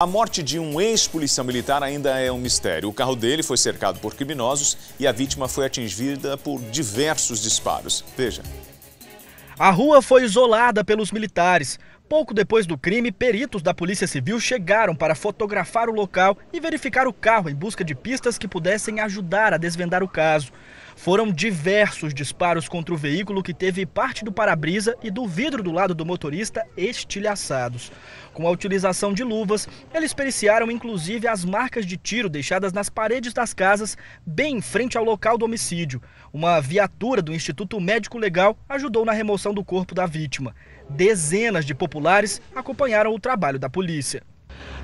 A morte de um ex-policial militar ainda é um mistério. O carro dele foi cercado por criminosos e a vítima foi atingida por diversos disparos. Veja. A rua foi isolada pelos militares, Pouco depois do crime, peritos da Polícia Civil chegaram para fotografar o local e verificar o carro em busca de pistas que pudessem ajudar a desvendar o caso. Foram diversos disparos contra o veículo que teve parte do para-brisa e do vidro do lado do motorista estilhaçados. Com a utilização de luvas, eles periciaram inclusive as marcas de tiro deixadas nas paredes das casas, bem em frente ao local do homicídio. Uma viatura do Instituto Médico Legal ajudou na remoção do corpo da vítima dezenas de populares acompanharam o trabalho da polícia.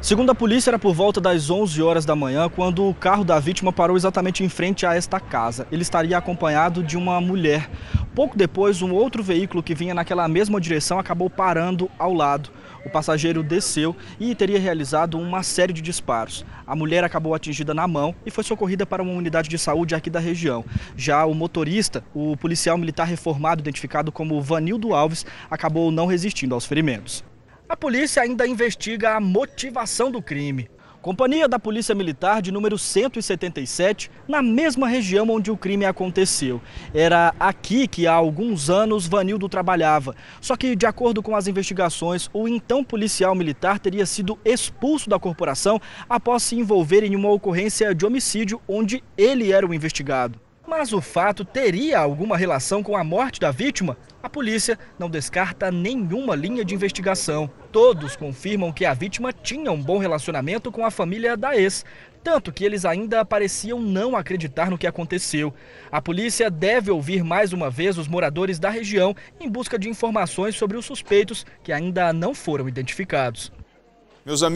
Segundo a polícia, era por volta das 11 horas da manhã quando o carro da vítima parou exatamente em frente a esta casa. Ele estaria acompanhado de uma mulher. Pouco depois, um outro veículo que vinha naquela mesma direção acabou parando ao lado. O passageiro desceu e teria realizado uma série de disparos. A mulher acabou atingida na mão e foi socorrida para uma unidade de saúde aqui da região. Já o motorista, o policial militar reformado, identificado como Vanildo Alves, acabou não resistindo aos ferimentos. A polícia ainda investiga a motivação do crime. Companhia da Polícia Militar de número 177, na mesma região onde o crime aconteceu. Era aqui que há alguns anos Vanildo trabalhava. Só que, de acordo com as investigações, o então policial militar teria sido expulso da corporação após se envolver em uma ocorrência de homicídio onde ele era o investigado. Mas o fato teria alguma relação com a morte da vítima? A polícia não descarta nenhuma linha de investigação. Todos confirmam que a vítima tinha um bom relacionamento com a família da ex, tanto que eles ainda pareciam não acreditar no que aconteceu. A polícia deve ouvir mais uma vez os moradores da região em busca de informações sobre os suspeitos que ainda não foram identificados. Meus amigos...